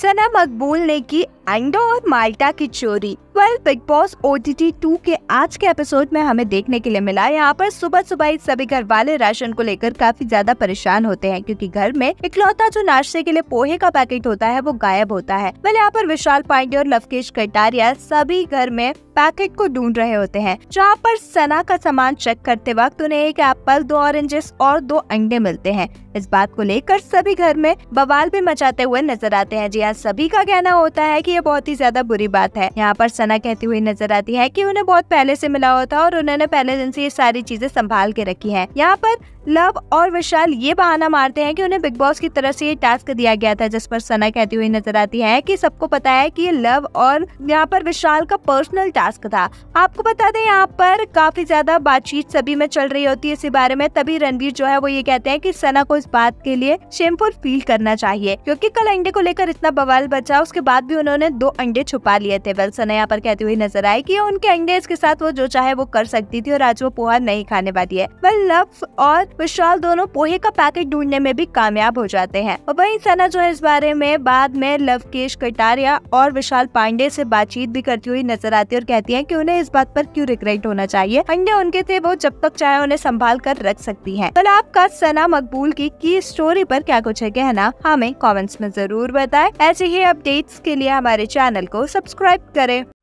सना मकबूल ने की अंडो और माल्टा की चोरी well Bigg Boss O T T two के आज के एपिसोड में हमें देखने के लिए मिला यहाँ पर सुबह सुबह ही सभी घर वाले राशन को लेकर काफी ज्यादा परेशान होते हैं क्योंकि घर में इकलौता जो नाश्ते के लिए पोहे का पैकेट होता है वो गायब होता है वेल यहाँ पर विशाल पांडे और लवकेश कटारिया सभी घर में पैकेट को ढूंढ रहे होते हैं जहाँ पर सना का सामान चेक करते वक्त उन्हें एक एप्पल दो ऑरेंजेस और दो अंडे मिलते हैं इस बात को लेकर सभी घर में बवाल भी मचाते हुए नजर आते हैं जी हाँ सभी का कहना होता है कि ये बहुत ही ज्यादा बुरी बात है यहाँ पर सना कहती हुई नजर आती है कि उन्हें बहुत पहले से मिला होता और उन्होंने पहले दिन से ये सारी चीजें संभाल के रखी हैं यहाँ पर लव और विशाल ये बहाना मारते हैं कि उन्हें बिग बॉस की तरफ से ये टास्क दिया गया था जिस पर सना कहती हुई नजर आती है कि सबको पता है कि ये लव और यहाँ पर विशाल का पर्सनल टास्क था आपको बता दें यहाँ पर काफी ज्यादा बातचीत सभी में चल रही होती है इसी बारे में तभी रणवीर जो है वो ये कहते हैं की सना को इस बात के लिए शेमफुल फील करना चाहिए क्यूँकी कल अंडे को लेकर इतना बवाल बचा उसके बाद भी उन्होंने दो अंडे छुपा लिए थे वेल सना यहाँ पर कहती हुई नजर आई की उनके अंगेज के साथ वो जो चाहे वो कर सकती थी और आज वो पोहा नहीं खाने वाली है वह लव और विशाल दोनों पोहे का पैकेट ढूंढने में भी कामयाब हो जाते हैं और वही सना जो है इस बारे में बाद में लवकेश कटारिया और विशाल पांडे से बातचीत भी करती हुई नजर आती है और कहती है कि उन्हें इस बात पर क्यों रिग्रेट होना चाहिए अंडे उनके थे वो जब तक चाहे उन्हें संभाल कर रख सकती है कल तो आपका सना मकबूल की, की स्टोरी पर क्या कुछ है कहना हमें कमेंट्स में जरूर बताएं ऐसे ही अपडेट्स के लिए हमारे चैनल को सब्सक्राइब करें